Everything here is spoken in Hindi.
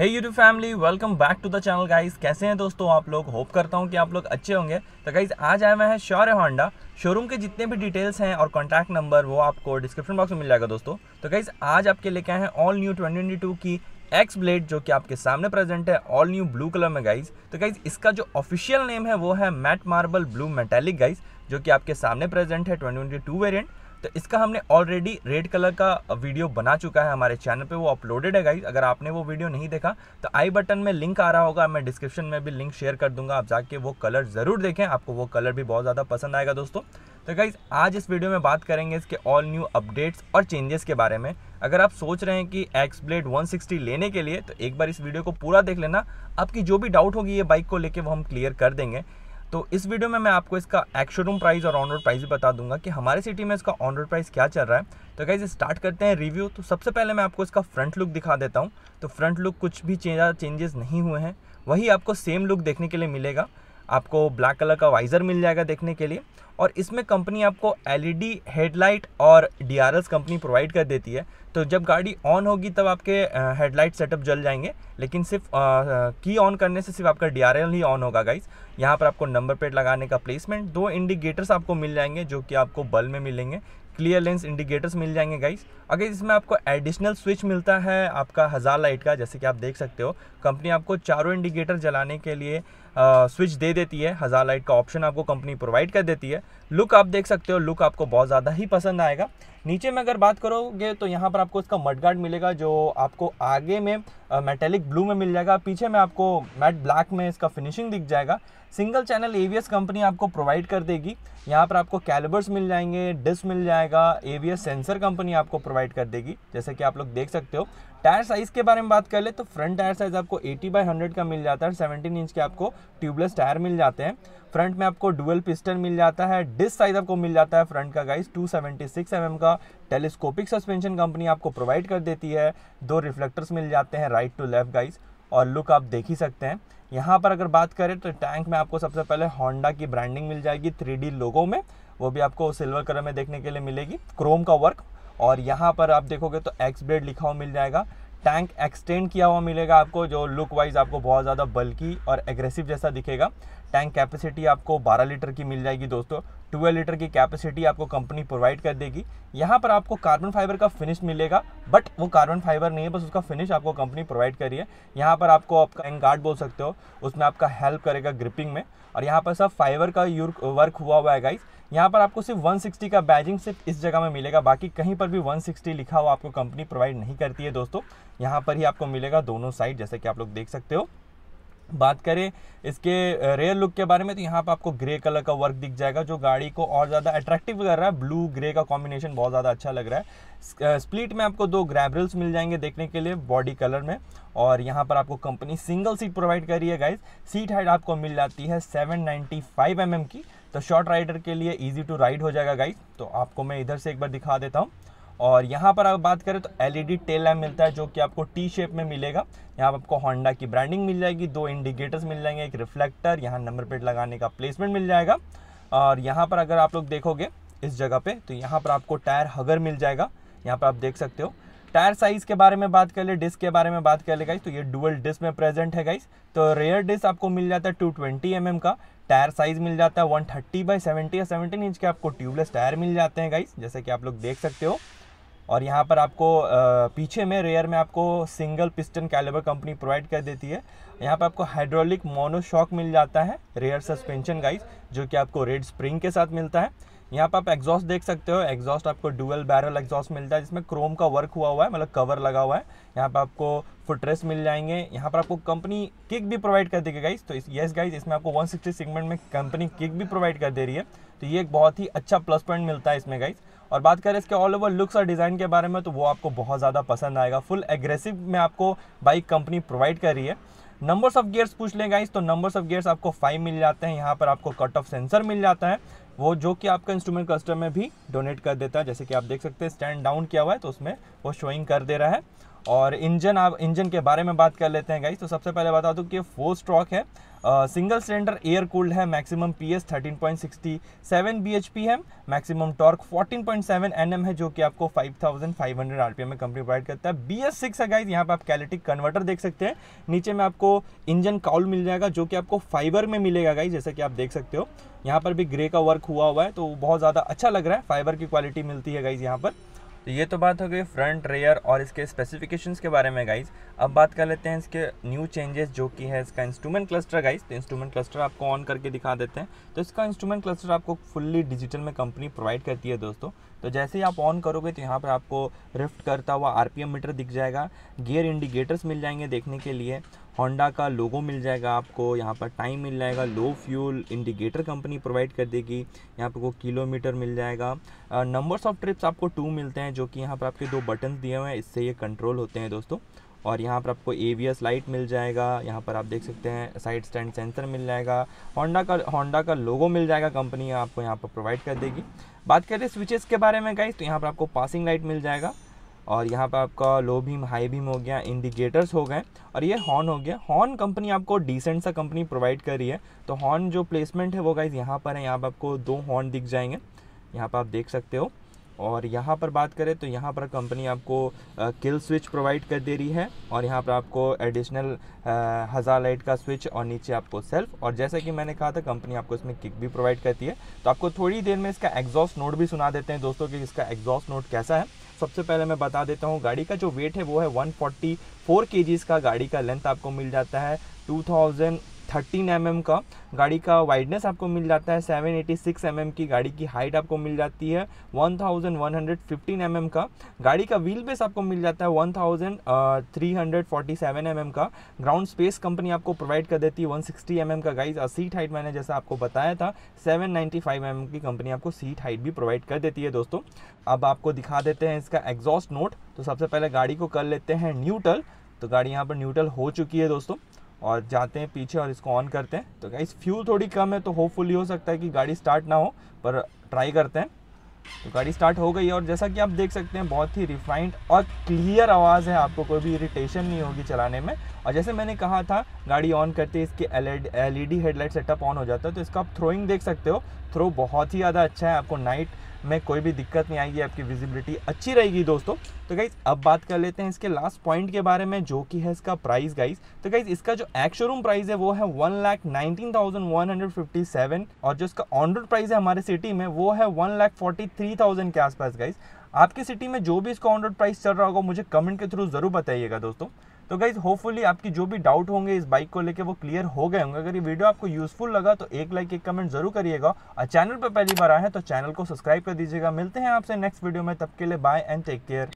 है YouTube family welcome back to the channel guys कैसे हैं दोस्तों आप लोग होप करता हूं कि आप लोग अच्छे होंगे तो गाइस आज आया हुआ है श्योर होंडा शोरूम के जितने भी डिटेल्स हैं और कॉन्टैक्ट नंबर वो आपको डिस्क्रिप्शन बॉक्स में मिल जाएगा दोस्तों तो गाइस आज आपके लेके आए हैं ऑल न्यू ट्वेंटी की एक्स ब्लेड जो कि आपके सामने प्रेजेंट है ऑल न्यू ब्लू कलर में गाइज तो गाइज इसका जो ऑफिशियल नेम है वो है matte marble blue metallic guys जो कि आपके सामने प्रेजेंट है ट्वेंटी टू वेरियंट तो इसका हमने ऑलरेडी रेड कलर का वीडियो बना चुका है हमारे चैनल पे वो अपलोडेड है गाइज अगर आपने वो वीडियो नहीं देखा तो आई बटन में लिंक आ रहा होगा मैं डिस्क्रिप्शन में भी लिंक शेयर कर दूंगा आप जाके वो कलर ज़रूर देखें आपको वो कलर भी बहुत ज़्यादा पसंद आएगा दोस्तों तो गाइज आज इस वीडियो में बात करेंगे इसके ऑल न्यू अपडेट्स और चेंजेस के बारे में अगर आप सोच रहे हैं कि एक्स ब्लेड वन लेने के लिए तो एक बार इस वीडियो को पूरा देख लेना आपकी जो भी डाउट होगी ये बाइक को लेकर वो हम क्लियर कर देंगे तो इस वीडियो में मैं आपको इसका एक्शोरूम प्राइस और ऑन रोड प्राइस भी बता दूंगा कि हमारे सिटी में इसका ऑन रोड प्राइस क्या चल रहा है तो कैसे स्टार्ट करते हैं रिव्यू तो सबसे पहले मैं आपको इसका फ्रंट लुक दिखा देता हूँ तो फ्रंट लुक कुछ भी चेंजेस नहीं हुए हैं वही आपको सेम लुक देखने के लिए मिलेगा आपको ब्लैक कलर का वाइज़र मिल जाएगा देखने के लिए और इसमें कंपनी आपको एलईडी हेडलाइट और डी कंपनी प्रोवाइड कर देती है तो जब गाड़ी ऑन होगी तब आपके हेडलाइट सेटअप जल जाएंगे लेकिन सिर्फ की ऑन करने से सिर्फ आपका डी ही ऑन होगा गाइज यहाँ पर आपको नंबर प्लेट लगाने का प्लेसमेंट दो इंडिकेटर्स आपको मिल जाएंगे जो कि आपको बल में मिलेंगे क्लियर लेंस इंडिकेटर्स मिल जाएंगे गाइस अगर इसमें आपको एडिशनल स्विच मिलता है आपका हज़ार लाइट का जैसे कि आप देख सकते हो कंपनी आपको चारों इंडिकेटर जलाने के लिए स्विच दे देती है हज़ार लाइट का ऑप्शन आपको कंपनी प्रोवाइड कर देती है लुक आप देख सकते हो लुक आपको बहुत ज़्यादा ही पसंद आएगा नीचे में अगर बात करोगे तो यहाँ पर आपको इसका मड गार्ड मिलेगा जो आपको आगे में मेटेलिक ब्लू में मिल जाएगा पीछे में आपको मैट ब्लैक में इसका फिनिशिंग दिख जाएगा सिंगल चैनल ए कंपनी आपको प्रोवाइड कर देगी यहाँ पर आपको कैलिबर्स मिल जाएंगे डिस्क मिल जाएगा ए सेंसर कंपनी आपको प्रोवाइड कर देगी जैसे कि आप लोग देख सकते हो टायर साइज़ के बारे में बात कर ले तो फ्रंट टायर साइज़ आपको 80 बाई 100 का मिल जाता है 17 इंच के आपको ट्यूबलेस टायर मिल जाते हैं फ्रंट में आपको डुअल पिस्टन मिल जाता है डिस्क साइज आपको मिल जाता है फ्रंट का गाइस 276 सेवेंटी mm का टेलीस्कोपिक सस्पेंशन कंपनी आपको प्रोवाइड कर देती है दो रिफ्लेक्टर्स मिल जाते हैं राइट टू लेफ्ट गाइज और लुक आप देख ही सकते हैं यहाँ पर अगर बात करें तो टैंक में आपको सबसे पहले होंडा की ब्रांडिंग मिल जाएगी थ्री लोगों में वो भी आपको सिल्वर कलर में देखने के लिए मिलेगी क्रोम का वर्क और यहाँ पर आप देखोगे तो एक्स ब्लेड लिखा हुआ मिल जाएगा टैंक एक्सटेंड किया हुआ मिलेगा आपको जो लुक वाइज आपको बहुत ज़्यादा बल्कि और एग्रेसिव जैसा दिखेगा टैंक कैपेसिटी आपको 12 लीटर की मिल जाएगी दोस्तों 12 लीटर की कैपेसिटी आपको कंपनी प्रोवाइड कर देगी यहाँ पर आपको कार्बन फाइबर का फिनिश मिलेगा बट वो कार्बन फाइबर नहीं है बस उसका फिनिश आपको कंपनी प्रोवाइड करी है यहाँ पर आपको आपका एंग गार्ड बोल सकते हो उसमें आपका हेल्प करेगा ग्रिपिंग में और यहाँ पर सब फाइबर का वर्क हुआ हुआ है गाइस यहाँ पर आपको सिर्फ 160 का बैजिंग सिर्फ इस जगह में मिलेगा बाकी कहीं पर भी 160 लिखा हुआ आपको कंपनी प्रोवाइड नहीं करती है दोस्तों यहाँ पर ही आपको मिलेगा दोनों साइड जैसे कि आप लोग देख सकते हो बात करें इसके रेयर लुक के बारे में तो यहाँ पर आपको ग्रे कलर का वर्क दिख जाएगा जो गाड़ी को और ज़्यादा अट्रैक्टिव कर रहा है ब्लू ग्रे का कॉम्बिनेशन बहुत ज़्यादा अच्छा लग रहा है स्प्लिट में आपको दो ग्रैबरल्स मिल जाएंगे देखने के लिए बॉडी कलर में और यहाँ पर आपको कंपनी सिंगल सीट प्रोवाइड करी है गाइज सीट हाइट आपको मिल जाती है सेवन नाइन्टी mm की तो शॉर्ट राइडर के लिए ईजी टू राइड हो जाएगा गाइज तो आपको मैं इधर से एक बार दिखा देता हूँ और यहाँ पर आप बात करें तो एलईडी टेल लैम्प मिलता है जो कि आपको टी शेप में मिलेगा यहाँ पर आपको होंडा की ब्रांडिंग मिल जाएगी दो इंडिकेटर्स मिल जाएंगे एक रिफ्लेक्टर यहाँ नंबर प्लेट लगाने का प्लेसमेंट मिल जाएगा और यहाँ पर अगर आप लोग देखोगे इस जगह पे तो यहाँ पर आपको टायर हगर मिल जाएगा यहाँ पर आप देख सकते हो टायर साइज़ के बारे में बात कर ले डिस्क के बारे में बात कर ले गाइस तो ये डुअल डिस्क में प्रेजेंट है गाइस तो रेयर डिस्क आपको मिल जाता है टू ट्वेंटी mm का टायर साइज़ मिल जाता है 130 थर्टी बाई सेवेंटी या सेवेंटीन इंच के आपको ट्यूबलेस टायर मिल जाते हैं गाइस जैसे कि आप लोग देख सकते हो और यहाँ पर आपको पीछे में रेयर में आपको single piston calliper company provide कर देती है यहाँ पर आपको हाइड्रोलिक मोनोशॉक मिल जाता है रेयर सस्पेंशन गाइस जो कि आपको रेड स्प्रिंग के साथ मिलता है यहाँ पर आप एग्जॉस्ट देख सकते हो एग्जॉस्ट आपको डुअल बैरल एग्जॉस्ट मिलता है जिसमें क्रोम का वर्क हुआ हुआ है मतलब कवर लगा हुआ है यहाँ पर आपको फुटरेस मिल जाएंगे यहाँ पर आपको कंपनी किक भी प्रोवाइड कर देगी गाइज तो यस गाइज इसमें आपको 160 सिगमेंट में कंपनी किक भी प्रोवाइड कर दे रही है तो ये एक बहुत ही अच्छा प्लस पॉइंट मिलता है इसमें गाइज और बात करें इसके ऑल ओवर लुक्स और डिज़ाइन के बारे में तो वो आपको बहुत ज़्यादा पसंद आएगा फुल एग्रेसिव में आपको बाइक कंपनी प्रोवाइड कर रही है नंबर्स ऑफ गेयर्स पूछ ले गाइस तो नंबर्स ऑफ गेयर्स आपको फाइव मिल जाते हैं यहाँ पर आपको कट ऑफ सेंसर मिल जाता है वो जो कि आपका इंस्ट्रूमेंट कस्टम में भी डोनेट कर देता है जैसे कि आप देख सकते हैं स्टैंड डाउन किया हुआ है तो उसमें वो शोइंग कर दे रहा है और इंजन आप इंजन के बारे में बात कर लेते हैं गाइस तो सबसे पहले बता दूं कि ये फोर स्ट्रॉक है सिंगल सिलेंडर एयर कूल्ड है maximum P S thirteen point sixty seven B H P है maximum torque fourteen point seven N M है जो कि आपको five thousand five hundred R P M में कंपनी प्रोवाइड करता है बी एस सिक्स है गाइज यहाँ पर आप कैलेटिक कन्वर्टर देख सकते हैं नीचे में आपको इंजन काउल मिल जाएगा जो कि आपको फाइबर में मिलेगा गाई जैसे कि आप देख सकते हो यहाँ पर भी ग्रे का वर्क हुआ हुआ है तो बहुत ज़्यादा अच्छा लग रहा है फाइबर की क्वालिटी मिलती है गाइज यहाँ पर तो ये तो बात हो गई फ्रंट रेयर और इसके स्पेसिफिकेशंस के बारे में गाइज अब बात कर लेते हैं इसके न्यू चेंजेस जो कि है इसका इंस्ट्रूमेंट क्लस्टर गाइज तो इंस्ट्रूमेंट क्लस्टर आपको ऑन करके दिखा देते हैं तो इसका इंस्ट्रूमेंट क्लस्टर आपको फुल्ली डिजिटल में कंपनी प्रोवाइड करती है दोस्तों तो जैसे ही आप ऑन करोगे तो यहाँ पर आपको रिफ्ट करता हुआ आर मीटर दिख जाएगा गियर इंडिकेटर्स मिल जाएंगे देखने के लिए होंडा का लोगो मिल जाएगा आपको यहाँ पर टाइम मिल जाएगा low fuel indicator company provide कर देगी यहाँ पर को किलोमीटर मिल जाएगा नंबर्स ऑफ ट्रिप्स आपको टू मिलते हैं जो कि यहाँ पर आपके दो बटन दिए हुए हैं इससे ये कंट्रोल होते हैं दोस्तों और यहाँ पर आपको ए लाइट मिल जाएगा यहाँ पर आप देख सकते हैं साइड स्टैंड सेंसर मिल जाएगा होंडा का होंडा का लोगो मिल जाएगा कंपनी आपको यहाँ पर प्रोवाइड कर देगी बात करें स्विचेस के बारे में गाइस तो यहाँ पर आपको पासिंग लाइट मिल जाएगा और यहाँ पर आपका लो भीम हाई भीम हो गया इंडिकेटर्स हो गए और ये हॉर्न हो गया हॉर्न कंपनी आपको डिसेंट सा कंपनी प्रोवाइड कर रही है तो हॉर्न जो प्लेसमेंट है वो गाइज यहाँ पर है यहाँ पर आपको दो हॉर्न दिख जाएंगे यहाँ पर आप देख सकते हो और यहाँ पर बात करें तो यहाँ पर कंपनी आपको किल स्विच प्रोवाइड कर दे रही है और यहाँ पर आपको एडिशनल हज़ार लाइट का स्विच और नीचे आपको सेल्फ और जैसा कि मैंने कहा था कंपनी आपको इसमें किक भी प्रोवाइड करती है तो आपको थोड़ी देर में इसका एग्जॉस्ट नोट भी सुना देते हैं दोस्तों कि इसका एग्जॉस्ट नोट कैसा है सबसे पहले मैं बता देता हूँ गाड़ी का जो वेट है वो है वन फोर्टी का गाड़ी का लेंथ आपको मिल जाता है 2000 थर्टीन एम का गाड़ी का वाइडनेस आपको मिल जाता है सेवन एटी सिक्स एम की गाड़ी की हाइट आपको मिल जाती है one thousand one hundred fifteen M का गाड़ी का व्हील बेस आपको मिल जाता है one thousand three hundred forty seven M का ग्राउंड स्पेस कंपनी आपको प्रोवाइड कर देती है वन सिक्सटी एम का गाइज और सीट हाइट मैंने जैसा आपको बताया था सेवन नाइन्टी फाइव एम की कंपनी आपको सीट हाइट भी प्रोवाइड कर देती है दोस्तों अब आपको दिखा देते हैं इसका एग्जॉस्ट नोट तो सबसे पहले गाड़ी को कर लेते हैं न्यूट्रल तो गाड़ी यहाँ पर न्यूट्रल हो चुकी है दोस्तों और जाते हैं पीछे और इसको ऑन करते हैं तो गाइस फ्यूल थोड़ी कम है तो होपफुली हो सकता है कि गाड़ी स्टार्ट ना हो पर ट्राई करते हैं तो गाड़ी स्टार्ट हो गई और जैसा कि आप देख सकते हैं बहुत ही रिफाइंड और क्लियर आवाज़ है आपको कोई भी इरिटेशन नहीं होगी चलाने में और जैसे मैंने कहा था गाड़ी ऑन करते इसके L E D headlight setup on हो जाता है तो इसका आप थ्रोइंग देख सकते हो थ्रो बहुत ही ज़्यादा अच्छा है आपको नाइट में कोई भी दिक्कत नहीं आएगी आपकी विजिबिलिटी अच्छी रहेगी दोस्तों तो गाइज अब बात कर लेते हैं इसके लास्ट पॉइंट के बारे में जो कि है इसका प्राइस गाइज तो गाइज इसका जो एक्स शोरूम प्राइस है वो है one lakh nineteen thousand one hundred fifty seven और जो इसका ऑन रोड प्राइस है हमारे सिटी में वो है one lakh forty three thousand के आसपास गाइज आपकी सिटी में जो भी इसका ऑन रोड प्राइस चल रहा होगा मुझे कमेंट के थ्रू जरूर बताइएगा दोस्तों तो गाइज होपफुली आपकी जो भी डाउट होंगे इस बाइक को लेकर वो क्लियर हो गए होंगे अगर ये वीडियो आपको यूजफुल लगा तो एक लाइक एक कमेंट जरूर करिएगा और चैनल पर पहली बार आए हैं तो चैनल को सब्सक्राइब कर दीजिएगा मिलते हैं आपसे नेक्स्ट वीडियो में तब के लिए बाय एंड टेक केयर